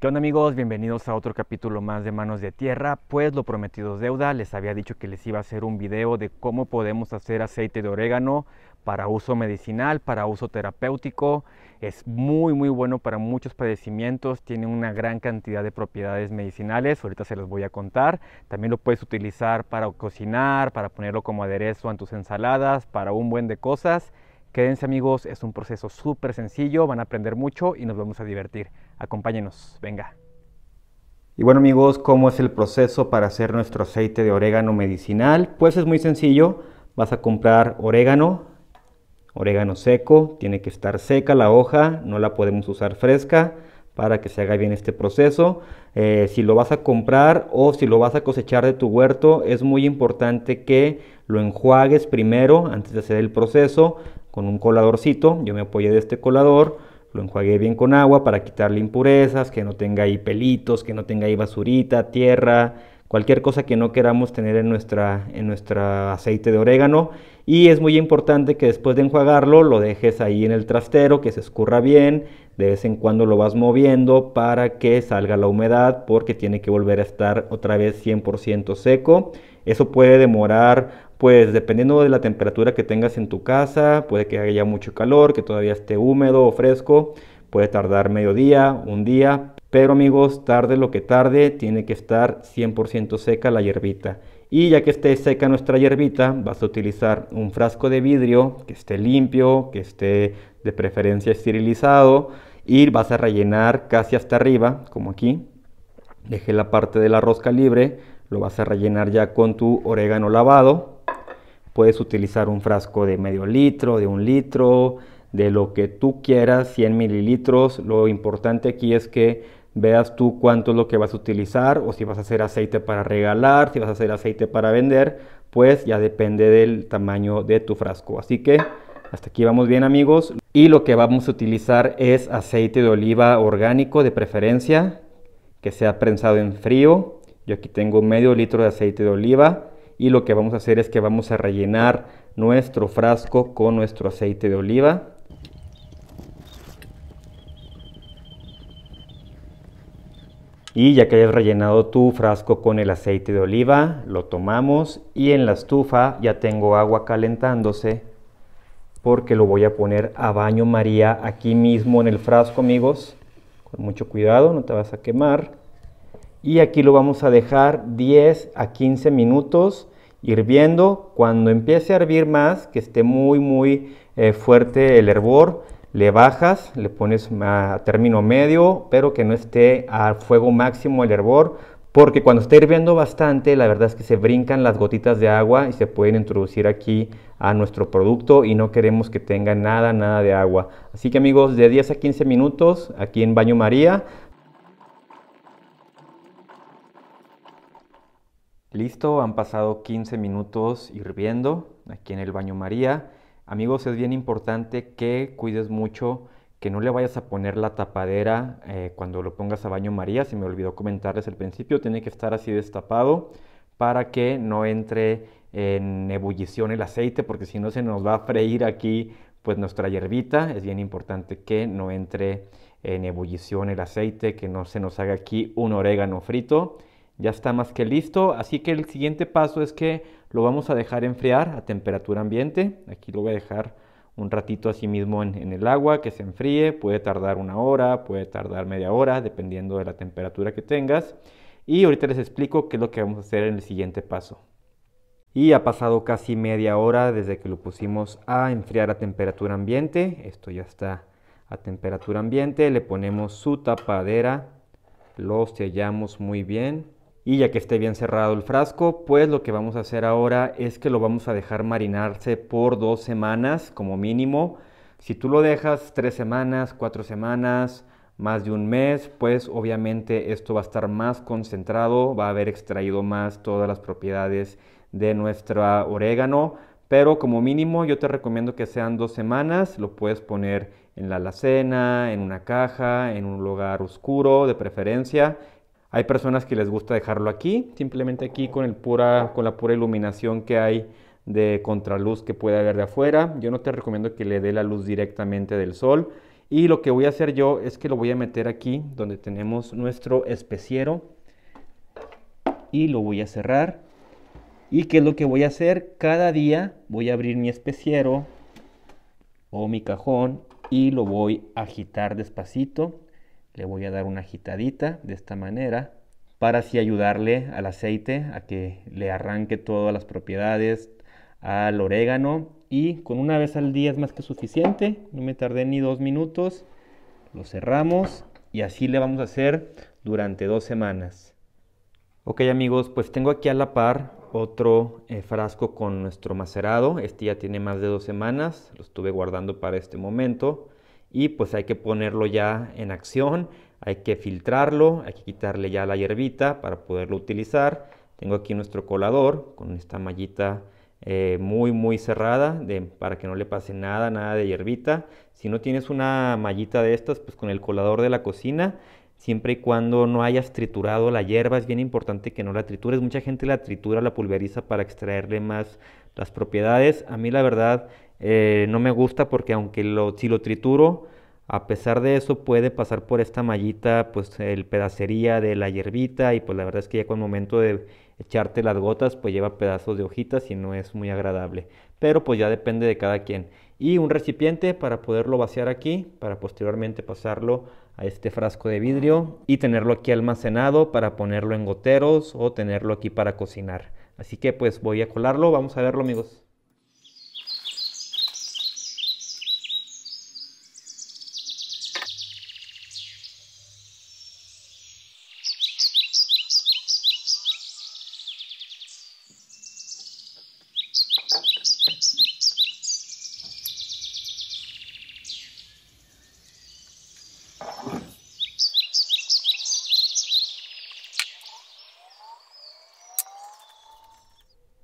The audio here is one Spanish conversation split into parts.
¿Qué onda amigos? Bienvenidos a otro capítulo más de Manos de Tierra. Pues lo prometido es deuda, les había dicho que les iba a hacer un video de cómo podemos hacer aceite de orégano para uso medicinal, para uso terapéutico. Es muy muy bueno para muchos padecimientos, tiene una gran cantidad de propiedades medicinales, ahorita se los voy a contar. También lo puedes utilizar para cocinar, para ponerlo como aderezo en tus ensaladas, para un buen de cosas Quédense amigos, es un proceso súper sencillo, van a aprender mucho y nos vamos a divertir. Acompáñenos, venga. Y bueno amigos, ¿cómo es el proceso para hacer nuestro aceite de orégano medicinal? Pues es muy sencillo, vas a comprar orégano, orégano seco, tiene que estar seca la hoja, no la podemos usar fresca para que se haga bien este proceso. Eh, si lo vas a comprar o si lo vas a cosechar de tu huerto, es muy importante que lo enjuagues primero antes de hacer el proceso con un coladorcito, yo me apoyé de este colador, lo enjuagué bien con agua para quitarle impurezas, que no tenga ahí pelitos, que no tenga ahí basurita, tierra, cualquier cosa que no queramos tener en nuestra en nuestro aceite de orégano y es muy importante que después de enjuagarlo lo dejes ahí en el trastero que se escurra bien de vez en cuando lo vas moviendo para que salga la humedad porque tiene que volver a estar otra vez 100% seco eso puede demorar pues dependiendo de la temperatura que tengas en tu casa, puede que haya mucho calor, que todavía esté húmedo o fresco, puede tardar medio día, un día, pero amigos, tarde lo que tarde, tiene que estar 100% seca la hierbita. Y ya que esté seca nuestra hierbita, vas a utilizar un frasco de vidrio que esté limpio, que esté de preferencia esterilizado y vas a rellenar casi hasta arriba, como aquí. Deje la parte de la rosca libre, lo vas a rellenar ya con tu orégano lavado puedes utilizar un frasco de medio litro, de un litro, de lo que tú quieras, 100 mililitros. Lo importante aquí es que veas tú cuánto es lo que vas a utilizar o si vas a hacer aceite para regalar, si vas a hacer aceite para vender, pues ya depende del tamaño de tu frasco. Así que hasta aquí vamos bien amigos. Y lo que vamos a utilizar es aceite de oliva orgánico de preferencia, que sea prensado en frío. Yo aquí tengo medio litro de aceite de oliva y lo que vamos a hacer es que vamos a rellenar nuestro frasco con nuestro aceite de oliva. Y ya que hayas rellenado tu frasco con el aceite de oliva, lo tomamos y en la estufa ya tengo agua calentándose porque lo voy a poner a baño María aquí mismo en el frasco, amigos. Con mucho cuidado, no te vas a quemar y aquí lo vamos a dejar 10 a 15 minutos hirviendo. Cuando empiece a hervir más, que esté muy muy eh, fuerte el hervor, le bajas, le pones a término medio, pero que no esté a fuego máximo el hervor, porque cuando esté hirviendo bastante, la verdad es que se brincan las gotitas de agua y se pueden introducir aquí a nuestro producto y no queremos que tenga nada, nada de agua. Así que amigos, de 10 a 15 minutos aquí en Baño María Listo, han pasado 15 minutos hirviendo aquí en el baño María. Amigos, es bien importante que cuides mucho que no le vayas a poner la tapadera eh, cuando lo pongas a baño María. Se me olvidó comentarles al principio, tiene que estar así destapado para que no entre en ebullición el aceite, porque si no se nos va a freír aquí pues nuestra hierbita. Es bien importante que no entre en ebullición el aceite, que no se nos haga aquí un orégano frito ya está más que listo. Así que el siguiente paso es que lo vamos a dejar enfriar a temperatura ambiente. Aquí lo voy a dejar un ratito así mismo en, el agua, que se enfríe. Puede tardar una hora, puede tardar media hora, dependiendo de la temperatura que tengas. Y ahorita les explico qué es lo que vamos a hacer en el siguiente paso. Y ha pasado casi media hora desde que lo pusimos a enfriar a temperatura ambiente. Esto ya está a temperatura ambiente. Le ponemos su tapadera. Lo sellamos muy bien y ya que esté bien cerrado el frasco, pues lo que vamos a hacer ahora es que lo vamos a dejar marinarse por dos semanas como mínimo. Si tú lo dejas tres semanas, cuatro semanas, más de un mes, pues obviamente esto va a estar más concentrado, va a haber extraído más todas las propiedades de nuestro orégano, pero como mínimo yo te recomiendo que sean dos semanas, lo puedes poner en la alacena, en una caja, en un lugar oscuro de preferencia hay personas que les gusta dejarlo aquí, simplemente aquí con, el pura, con la pura iluminación que hay de contraluz que puede haber de afuera. Yo no te recomiendo que le dé la luz directamente del sol. Y lo que voy a hacer yo es que lo voy a meter aquí donde tenemos nuestro especiero. Y lo voy a cerrar. ¿Y qué es lo que voy a hacer? Cada día voy a abrir mi especiero o mi cajón y lo voy a agitar despacito le voy a dar una agitadita de esta manera para así ayudarle al aceite a que le arranque todas las propiedades al orégano y con una vez al día es más que suficiente. No me tardé ni dos minutos. Lo cerramos y así le vamos a hacer durante dos semanas. Ok amigos, pues tengo aquí a la par otro eh, frasco con nuestro macerado. Este ya tiene más de dos semanas, lo estuve guardando para este momento y pues hay que ponerlo ya en acción, hay que filtrarlo, hay que quitarle ya la hierbita para poderlo utilizar. Tengo aquí nuestro colador con esta mallita eh, muy muy cerrada para que no le pase nada, nada de hierbita. Si no tienes una mallita de estas, pues con el colador de la cocina siempre y cuando no hayas triturado la hierba, es bien importante que no la tritures. Mucha gente la tritura, la pulveriza para extraerle más las propiedades. A mí la verdad eh, no me gusta porque aunque lo, si lo trituro, a pesar de eso puede pasar por esta mallita, pues el pedacería de la hierbita y pues la verdad es que ya con el momento de echarte las gotas, pues lleva pedazos de hojitas y no es muy agradable. Pero pues ya depende de cada quien y un recipiente para poderlo vaciar aquí, para posteriormente pasarlo a este frasco de vidrio y tenerlo aquí almacenado para ponerlo en goteros o tenerlo aquí para cocinar. Así que pues voy a colarlo, vamos a verlo amigos.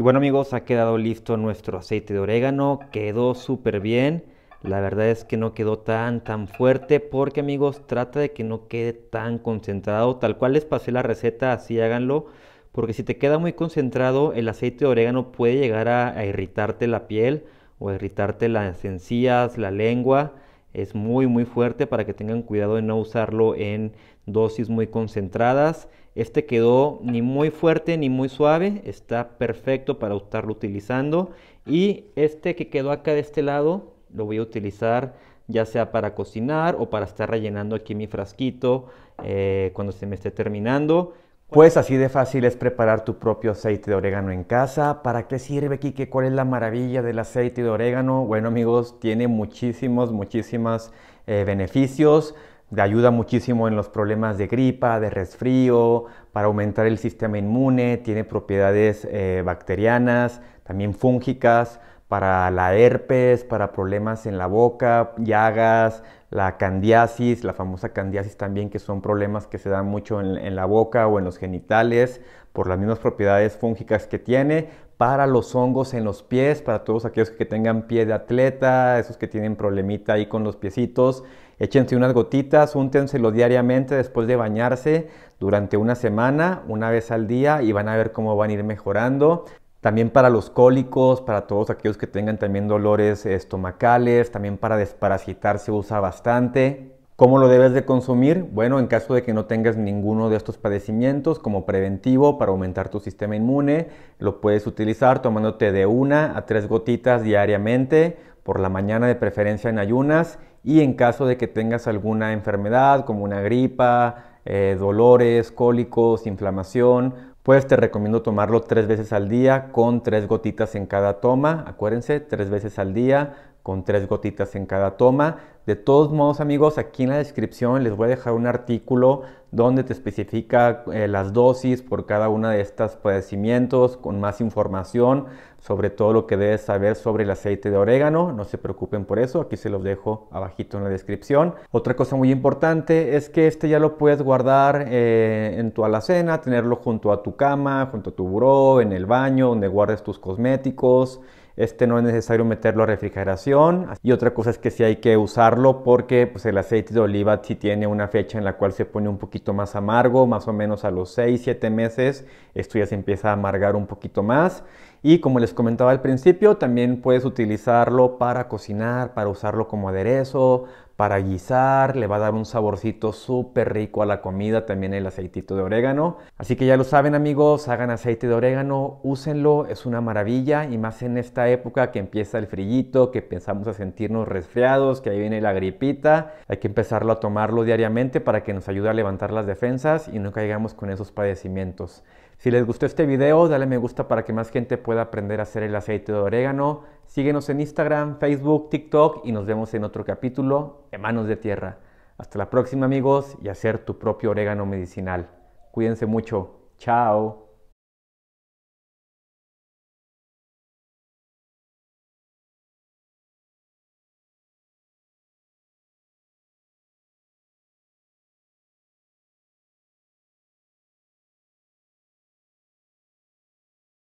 Y bueno amigos, ha quedado listo nuestro aceite de orégano, quedó súper bien. La verdad es que no quedó tan tan fuerte porque amigos, trata de que no quede tan concentrado. Tal cual les pasé la receta, así háganlo. Porque si te queda muy concentrado, el aceite de orégano puede llegar a, irritarte la piel o irritarte las encías, la lengua es muy muy fuerte para que tengan cuidado de no usarlo en dosis muy concentradas. Este quedó ni muy fuerte ni muy suave, está perfecto para estarlo utilizando. Y este que quedó acá de este lado lo voy a utilizar ya sea para cocinar o para estar rellenando aquí mi frasquito eh, cuando se me esté terminando. Pues así de fácil es preparar tu propio aceite de orégano en casa. ¿Para qué sirve, Kike? ¿Cuál es la maravilla del aceite de orégano? Bueno, amigos, tiene muchísimos, muchísimos eh, beneficios. Te ayuda muchísimo en los problemas de gripa, de resfrío, para aumentar el sistema inmune. Tiene propiedades eh, bacterianas, también fúngicas, para la herpes, para problemas en la boca, llagas, la candidiasis, la famosa candidiasis también, que son problemas que se dan mucho en, en, la boca o en los genitales por las mismas propiedades fúngicas que tiene, para los hongos en los pies, para todos aquellos que tengan pie de atleta, esos que tienen problemita ahí con los piecitos, échense unas gotitas, úntenselo diariamente después de bañarse durante una semana, una vez al día y van a ver cómo van a ir mejorando. También para los cólicos, para todos aquellos que tengan también dolores estomacales, también para desparasitar se usa bastante. ¿Cómo lo debes de consumir? Bueno, en caso de que no tengas ninguno de estos padecimientos como preventivo para aumentar tu sistema inmune, lo puedes utilizar tomándote de una a tres gotitas diariamente, por la mañana de preferencia en ayunas y en caso de que tengas alguna enfermedad como una gripa, eh, dolores, cólicos, inflamación, pues te recomiendo tomarlo tres veces al día con tres gotitas en cada toma. Acuérdense, tres veces al día con tres gotitas en cada toma. De todos modos, amigos, aquí en la descripción les voy a dejar un artículo donde te especifica eh, las dosis por cada uno de estos padecimientos con más información sobre todo lo que debes saber sobre el aceite de orégano. No se preocupen por eso, aquí se los dejo abajito en la descripción. Otra cosa muy importante es que este ya lo puedes guardar eh, en tu alacena, tenerlo junto a tu cama, junto a tu buró, en el baño, donde guardes tus cosméticos. Este no es necesario meterlo a refrigeración. Y otra cosa es que sí hay que usarlo porque pues, el aceite de oliva sí tiene una fecha en la cual se pone un poquito más amargo, más o menos a los 6, 7 meses. Esto ya se empieza a amargar un poquito más. Y como les comentaba al principio, también puedes utilizarlo para cocinar, para usarlo como aderezo, para guisar, le va a dar un saborcito súper rico a la comida, también el aceitito de orégano. Así que ya lo saben amigos, hagan aceite de orégano, úsenlo, es una maravilla y más en esta época que empieza el frillito, que pensamos a sentirnos resfriados, que ahí viene la gripita, hay que empezarlo a tomarlo diariamente para que nos ayude a levantar las defensas y no caigamos con esos padecimientos. Si les gustó este video, dale me gusta para que más gente pueda aprender a hacer el aceite de orégano. Síguenos en Instagram, Facebook, TikTok y nos vemos en otro capítulo de Manos de Tierra. Hasta la próxima amigos y hacer tu propio orégano medicinal. Cuídense mucho. Chao.